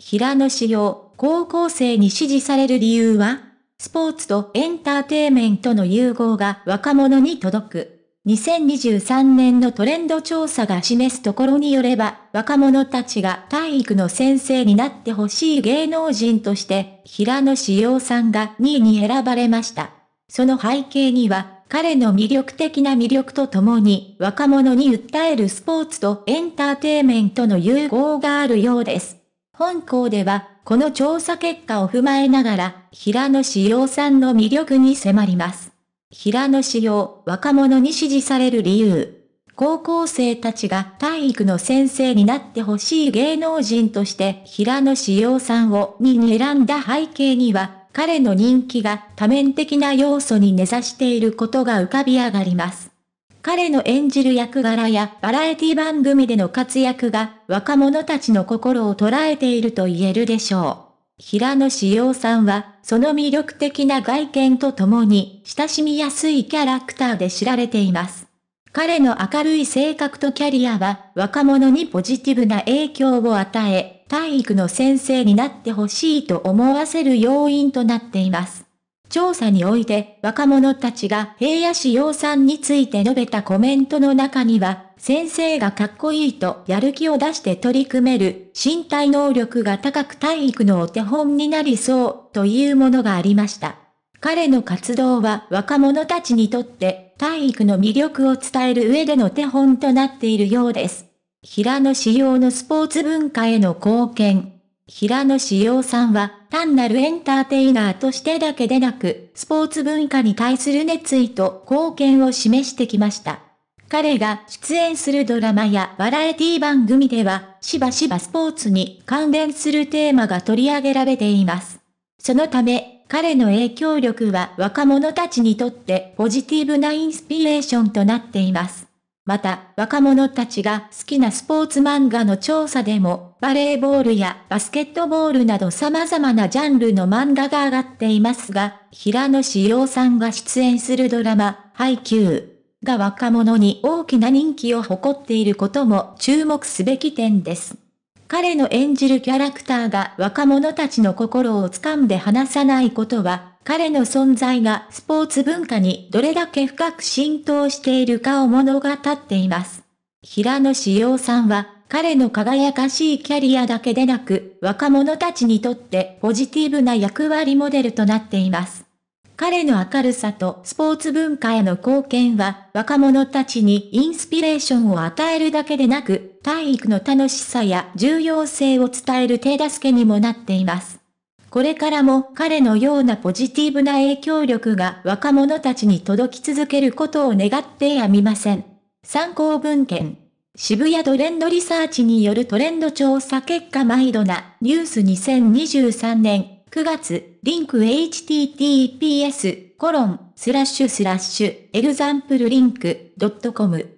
平野紫耀、高校生に支持される理由はスポーツとエンターテイメントの融合が若者に届く。2023年のトレンド調査が示すところによれば、若者たちが体育の先生になってほしい芸能人として、平野紫耀さんが2位に選ばれました。その背景には、彼の魅力的な魅力とともに、若者に訴えるスポーツとエンターテイメントの融合があるようです。本校では、この調査結果を踏まえながら、平野志陽さんの魅力に迫ります。平野志陽、若者に支持される理由。高校生たちが体育の先生になってほしい芸能人として平野志陽さんを2に選んだ背景には、彼の人気が多面的な要素に根ざしていることが浮かび上がります。彼の演じる役柄やバラエティ番組での活躍が若者たちの心を捉えていると言えるでしょう。平野志耀さんは、その魅力的な外見とともに親しみやすいキャラクターで知られています。彼の明るい性格とキャリアは若者にポジティブな影響を与え、体育の先生になってほしいと思わせる要因となっています。調査において若者たちが平野志陽さんについて述べたコメントの中には、先生がかっこいいとやる気を出して取り組める、身体能力が高く体育のお手本になりそうというものがありました。彼の活動は若者たちにとって体育の魅力を伝える上での手本となっているようです。平野志陽のスポーツ文化への貢献。平野志陽さんは単なるエンターテイナーとしてだけでなく、スポーツ文化に対する熱意と貢献を示してきました。彼が出演するドラマやバラエティ番組では、しばしばスポーツに関連するテーマが取り上げられています。そのため、彼の影響力は若者たちにとってポジティブなインスピレーションとなっています。また、若者たちが好きなスポーツ漫画の調査でも、バレーボールやバスケットボールなど様々なジャンルの漫画が上がっていますが、平野志陽さんが出演するドラマ、ハイキューが若者に大きな人気を誇っていることも注目すべき点です。彼の演じるキャラクターが若者たちの心をつかんで離さないことは、彼の存在がスポーツ文化にどれだけ深く浸透しているかを物語っています。平野志陽さんは、彼の輝かしいキャリアだけでなく、若者たちにとってポジティブな役割モデルとなっています。彼の明るさとスポーツ文化への貢献は、若者たちにインスピレーションを与えるだけでなく、体育の楽しさや重要性を伝える手助けにもなっています。これからも彼のようなポジティブな影響力が若者たちに届き続けることを願ってやみません。参考文献。渋谷トレンドリサーチによるトレンド調査結果毎度なニュース2023年9月リンク https コロンスラッシュスラッシュエグザンプルリンク .com